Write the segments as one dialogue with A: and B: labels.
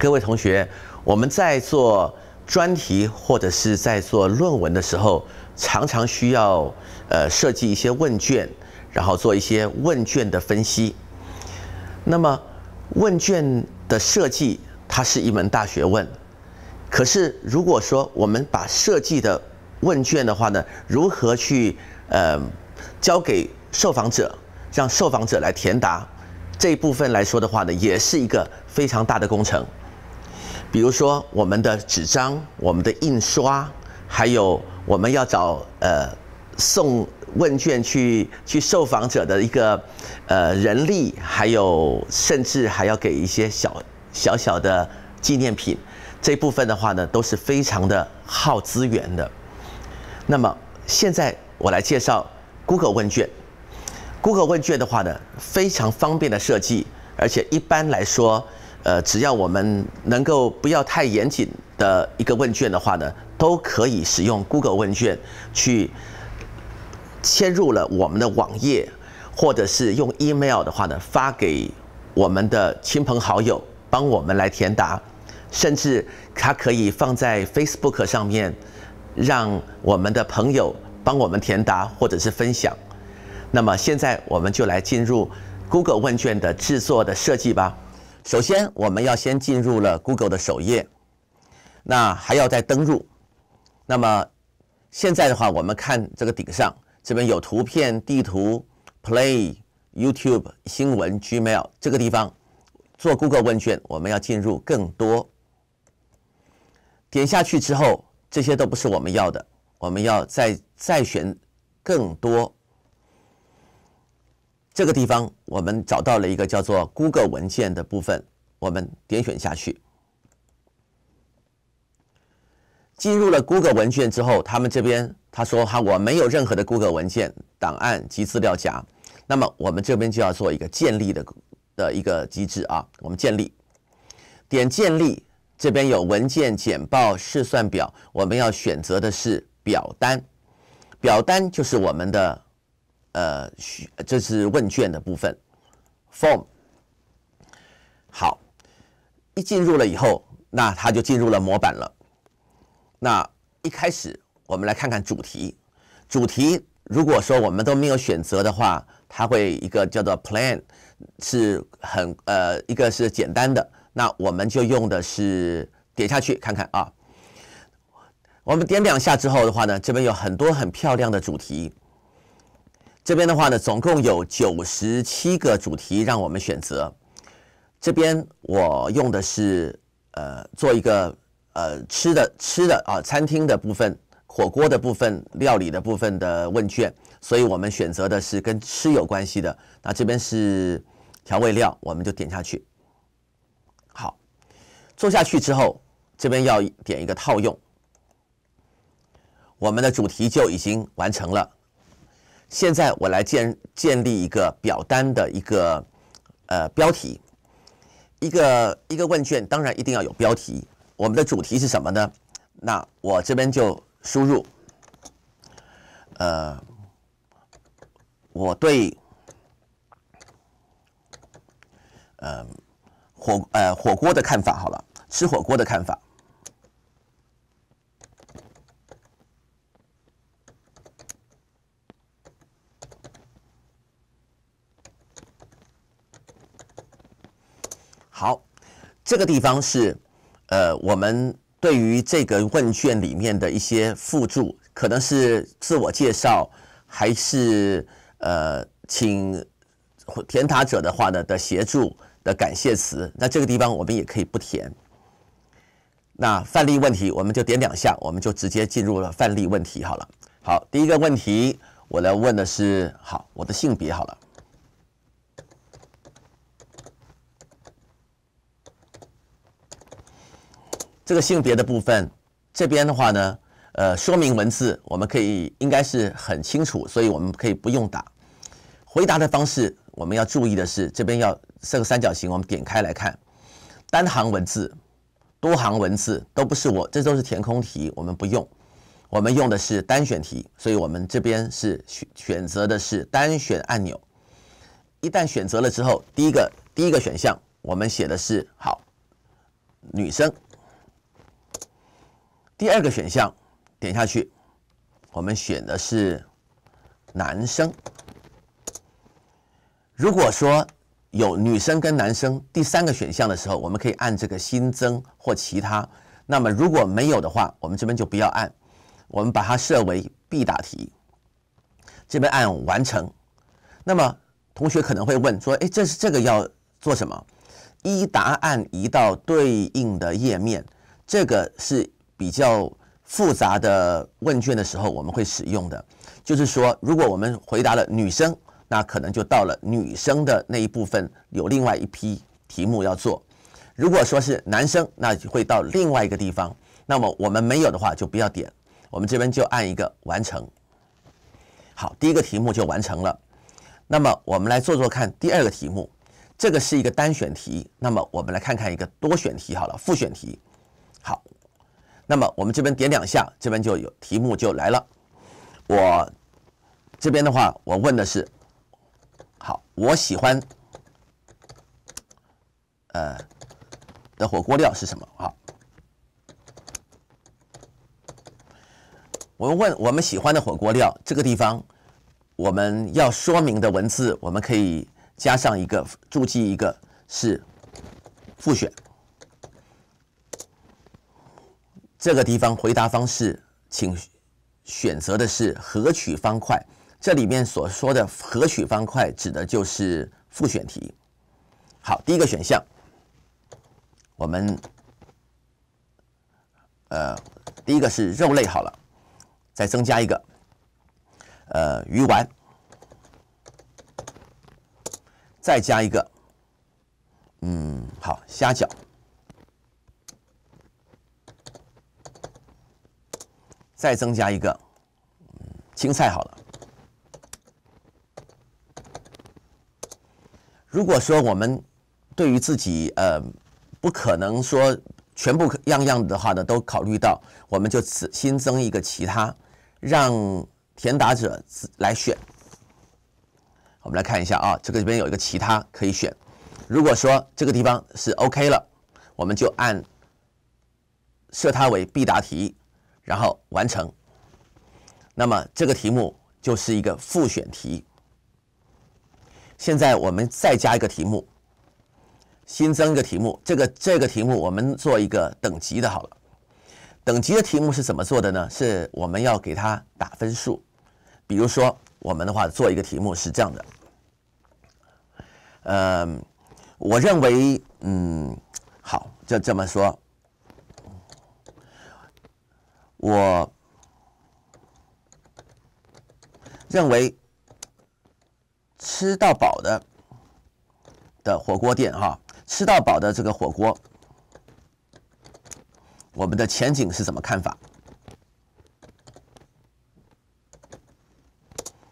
A: 各位同学，我们在做专题或者是在做论文的时候，常常需要呃设计一些问卷，然后做一些问卷的分析。那么问卷的设计，它是一门大学问。可是如果说我们把设计的问卷的话呢，如何去呃交给受访者，让受访者来填答，这一部分来说的话呢，也是一个非常大的工程。比如说我们的纸张、我们的印刷，还有我们要找呃送问卷去去受访者的一个呃人力，还有甚至还要给一些小小小的纪念品，这部分的话呢都是非常的耗资源的。那么现在我来介绍 Google 问卷，Google 问卷的话呢非常方便的设计，而且一般来说。呃，只要我们能够不要太严谨的一个问卷的话呢，都可以使用 Google 问卷去嵌入了我们的网页，或者是用 Email 的话呢发给我们的亲朋好友，帮我们来填答。甚至它可以放在 Facebook 上面，让我们的朋友帮我们填答或者是分享。那么现在我们就来进入 Google 问卷的制作的设计吧。首先，我们要先进入了 Google 的首页，那还要再登录。那么现在的话，我们看这个顶上，这边有图片、地图、Play、YouTube、新闻、Gmail 这个地方。做 Google 问卷，我们要进入更多。点下去之后，这些都不是我们要的，我们要再再选更多。这个地方我们找到了一个叫做 Google 文件的部分，我们点选下去。进入了 Google 文件之后，他们这边他说哈，我没有任何的 Google 文件、档案及资料夹。那么我们这边就要做一个建立的的一个机制啊，我们建立点建立，这边有文件、简报、试算表，我们要选择的是表单，表单就是我们的。呃，这是问卷的部分，form。好，一进入了以后，那它就进入了模板了。那一开始，我们来看看主题。主题如果说我们都没有选择的话，它会一个叫做 plan，是很呃一个是简单的。那我们就用的是点下去看看啊。我们点两下之后的话呢，这边有很多很漂亮的主题。这边的话呢，总共有九十七个主题让我们选择。这边我用的是呃，做一个呃吃的吃的啊，餐厅的部分、火锅的部分、料理的部分的问卷，所以我们选择的是跟吃有关系的。那这边是调味料，我们就点下去。好，做下去之后，这边要点一个套用，我们的主题就已经完成了。现在我来建建立一个表单的一个呃标题，一个一个问卷，当然一定要有标题。我们的主题是什么呢？那我这边就输入，呃，我对嗯火呃火锅的看法好了，吃火锅的看法。这个地方是，呃，我们对于这个问卷里面的一些附注，可能是自我介绍，还是呃，请填答者的话呢的协助的感谢词。那这个地方我们也可以不填。那范例问题，我们就点两下，我们就直接进入了范例问题好了。好，第一个问题，我来问的是，好，我的性别好了。这个性别的部分，这边的话呢，呃，说明文字我们可以应该是很清楚，所以我们可以不用打。回答的方式，我们要注意的是，这边要设个三角形，我们点开来看。单行文字、多行文字都不是我，这都是填空题，我们不用。我们用的是单选题，所以我们这边是选选择的是单选按钮。一旦选择了之后，第一个第一个选项，我们写的是好，女生。第二个选项点下去，我们选的是男生。如果说有女生跟男生第三个选项的时候，我们可以按这个新增或其他。那么如果没有的话，我们这边就不要按，我们把它设为必答题。这边按完成。那么同学可能会问说：“哎，这是这个要做什么？”一答案移到对应的页面，这个是。比较复杂的问卷的时候，我们会使用的，就是说，如果我们回答了女生，那可能就到了女生的那一部分，有另外一批题目要做；如果说是男生，那就会到另外一个地方。那么我们没有的话，就不要点。我们这边就按一个完成。好，第一个题目就完成了。那么我们来做做看第二个题目，这个是一个单选题。那么我们来看看一个多选题，好了，复选题。好。那么我们这边点两下，这边就有题目就来了。我这边的话，我问的是，好，我喜欢，呃，的火锅料是什么？好，我们问我们喜欢的火锅料，这个地方我们要说明的文字，我们可以加上一个注记，一个是复选。这个地方回答方式，请选择的是合取方块。这里面所说的合取方块，指的就是复选题。好，第一个选项，我们呃，第一个是肉类好了，再增加一个，呃，鱼丸，再加一个，嗯，好，虾饺。再增加一个青菜好了。如果说我们对于自己呃不可能说全部样样的话呢都考虑到，我们就新增一个其他，让填答者来选。我们来看一下啊，这个里边有一个其他可以选。如果说这个地方是 OK 了，我们就按设它为必答题。然后完成，那么这个题目就是一个复选题。现在我们再加一个题目，新增一个题目。这个这个题目我们做一个等级的好了。等级的题目是怎么做的呢？是我们要给它打分数。比如说，我们的话做一个题目是这样的。嗯，我认为，嗯，好，就这么说。我认为吃到饱的的火锅店，哈，吃到饱的这个火锅，我们的前景是怎么看法？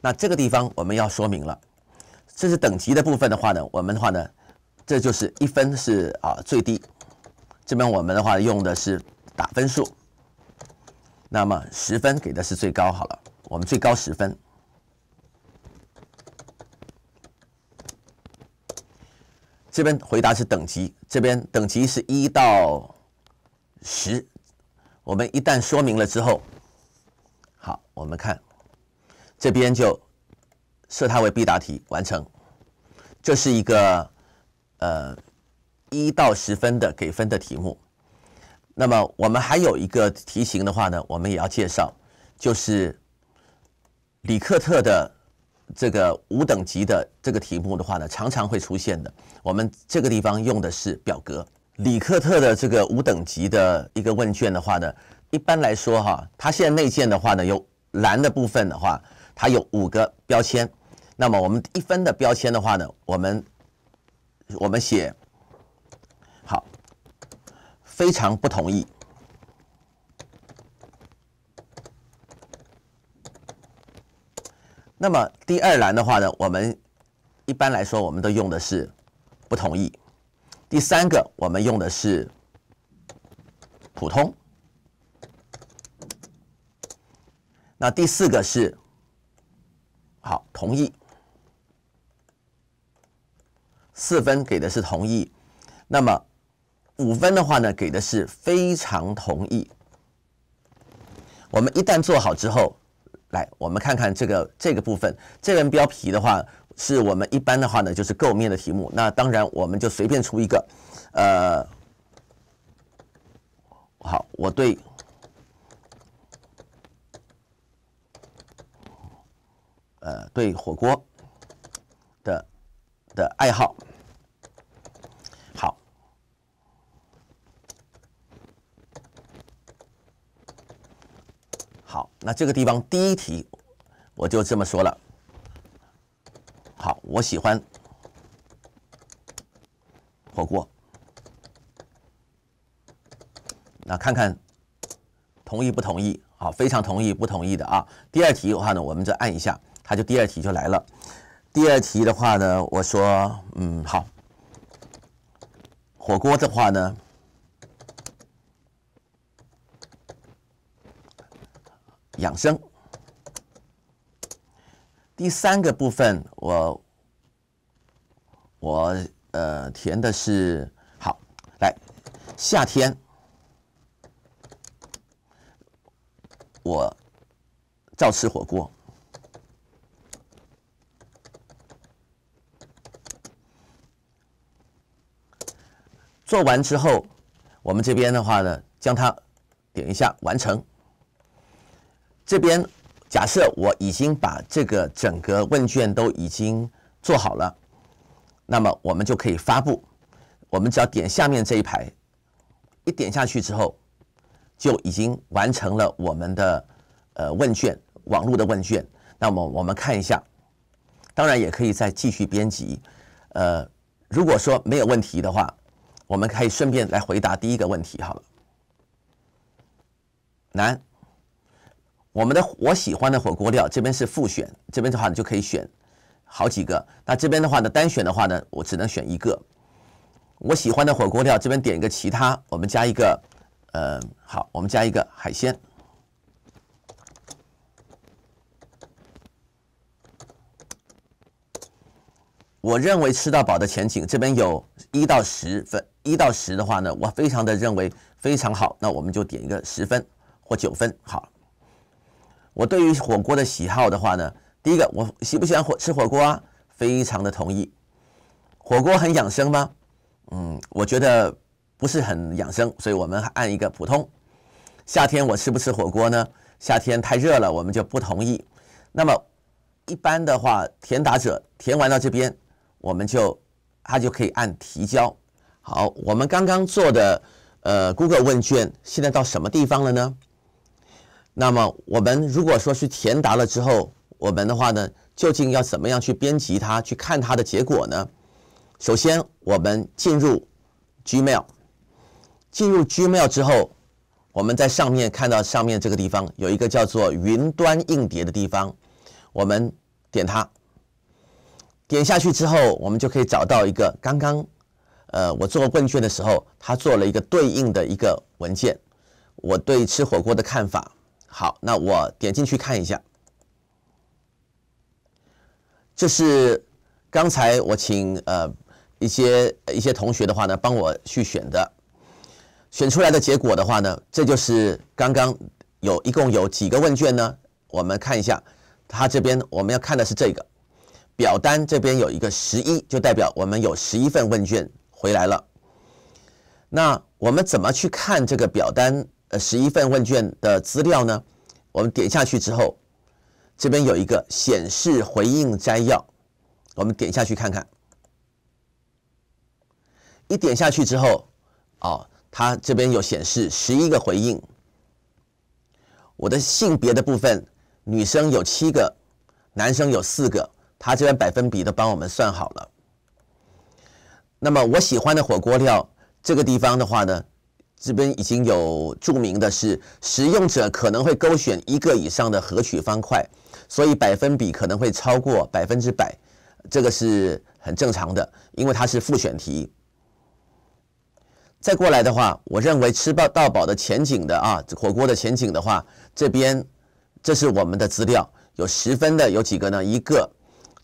A: 那这个地方我们要说明了，这是等级的部分的话呢，我们的话呢，这就是一分是啊最低，这边我们的话用的是打分数。那么十分给的是最高好了，我们最高十分。这边回答是等级，这边等级是一到十。我们一旦说明了之后，好，我们看这边就设它为必答题，完成。这是一个呃一到十分的给分的题目。那么我们还有一个题型的话呢，我们也要介绍，就是里克特的这个五等级的这个题目的话呢，常常会出现的。我们这个地方用的是表格，里克特的这个五等级的一个问卷的话呢，一般来说哈，它现在内建的话呢，有蓝的部分的话，它有五个标签。那么我们一分的标签的话呢，我们我们写。非常不同意。那么第二栏的话呢，我们一般来说我们都用的是不同意。第三个我们用的是普通。那第四个是好同意。四分给的是同意，那么。五分的话呢，给的是非常同意。我们一旦做好之后，来我们看看这个这个部分，这个标题的话，是我们一般的话呢，就是构面的题目。那当然，我们就随便出一个，呃，好，我对呃对火锅的的爱好。那这个地方第一题，我就这么说了。好，我喜欢火锅。那看看同意不同意？好，非常同意不同意的啊。第二题的话呢，我们再按一下，它就第二题就来了。第二题的话呢，我说，嗯，好，火锅的话呢。养生，第三个部分我我呃填的是好来夏天我照吃火锅。做完之后，我们这边的话呢，将它点一下完成。这边假设我已经把这个整个问卷都已经做好了，那么我们就可以发布。我们只要点下面这一排，一点下去之后，就已经完成了我们的呃问卷，网络的问卷。那么我们看一下，当然也可以再继续编辑。呃，如果说没有问题的话，我们可以顺便来回答第一个问题好了。难。我们的我喜欢的火锅料，这边是复选，这边的话你就可以选好几个。那这边的话呢，单选的话呢，我只能选一个。我喜欢的火锅料，这边点一个其他，我们加一个，呃，好，我们加一个海鲜。我认为吃到饱的前景，这边有一到十分，一到十的话呢，我非常的认为非常好，那我们就点一个十分或九分，好。我对于火锅的喜好的话呢，第一个我喜不喜欢火吃火锅啊？非常的同意。火锅很养生吗？嗯，我觉得不是很养生，所以我们按一个普通。夏天我吃不吃火锅呢？夏天太热了，我们就不同意。那么一般的话，填答者填完到这边，我们就他就可以按提交。好，我们刚刚做的呃 Google 问卷，现在到什么地方了呢？那么我们如果说是填答了之后，我们的话呢，究竟要怎么样去编辑它，去看它的结果呢？首先，我们进入 Gmail，进入 Gmail 之后，我们在上面看到上面这个地方有一个叫做“云端硬碟”的地方，我们点它，点下去之后，我们就可以找到一个刚刚，呃，我做问卷的时候，它做了一个对应的一个文件，我对吃火锅的看法。好，那我点进去看一下，这是刚才我请呃一些一些同学的话呢，帮我去选的，选出来的结果的话呢，这就是刚刚有一共有几个问卷呢？我们看一下，它这边我们要看的是这个表单，这边有一个十一，就代表我们有十一份问卷回来了。那我们怎么去看这个表单？呃，十一份问卷的资料呢，我们点下去之后，这边有一个显示回应摘要，我们点下去看看。一点下去之后，哦，它这边有显示十一个回应，我的性别的部分，女生有七个，男生有四个，他这边百分比都帮我们算好了。那么我喜欢的火锅料这个地方的话呢？这边已经有注明的是，使用者可能会勾选一个以上的合取方块，所以百分比可能会超过百分之百，这个是很正常的，因为它是复选题。再过来的话，我认为吃饱到饱的前景的啊，火锅的前景的话，这边这是我们的资料，有十分的有几个呢？一个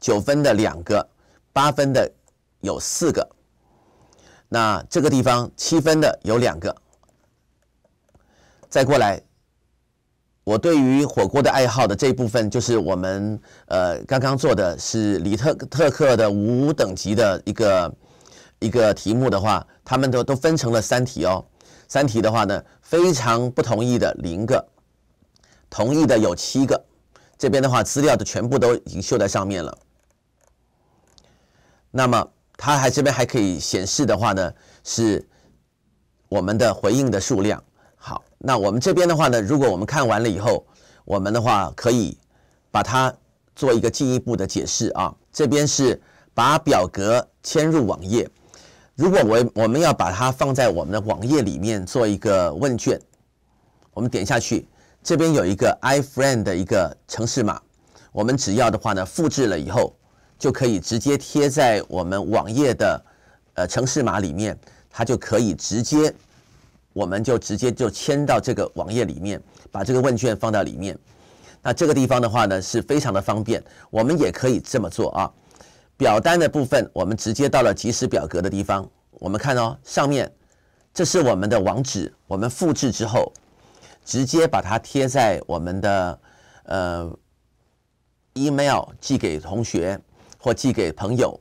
A: 九分的两个，八分的有四个。那这个地方七分的有两个，再过来，我对于火锅的爱好的这部分，就是我们呃刚刚做的是李特特克的五等级的一个一个题目的话，他们都都分成了三题哦。三题的话呢，非常不同意的零个，同意的有七个，这边的话资料的全部都已经秀在上面了，那么。它还这边还可以显示的话呢，是我们的回应的数量。好，那我们这边的话呢，如果我们看完了以后，我们的话可以把它做一个进一步的解释啊。这边是把表格嵌入网页。如果我我们要把它放在我们的网页里面做一个问卷，我们点下去，这边有一个 i f r e n d 的一个城市码，我们只要的话呢，复制了以后。就可以直接贴在我们网页的呃城市码里面，它就可以直接，我们就直接就签到这个网页里面，把这个问卷放到里面。那这个地方的话呢，是非常的方便。我们也可以这么做啊。表单的部分，我们直接到了即时表格的地方，我们看哦，上面这是我们的网址，我们复制之后，直接把它贴在我们的呃 email 寄给同学。或寄给朋友，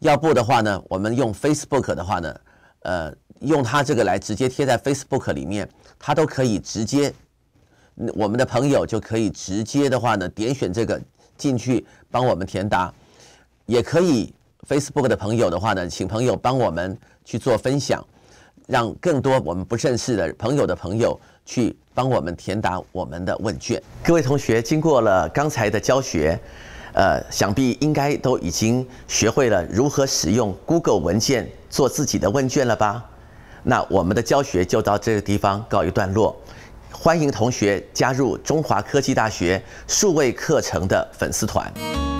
A: 要不的话呢，我们用 Facebook 的话呢，呃，用它这个来直接贴在 Facebook 里面，它都可以直接，我们的朋友就可以直接的话呢，点选这个进去帮我们填答，也可以 Facebook 的朋友的话呢，请朋友帮我们去做分享，让更多我们不认识的朋友的朋友去帮我们填答我们的问卷。各位同学，经过了刚才的教学。呃，想必应该都已经学会了如何使用 Google 文件做自己的问卷了吧？那我们的教学就到这个地方告一段落。欢迎同学加入中华科技大学数位课程的粉丝团。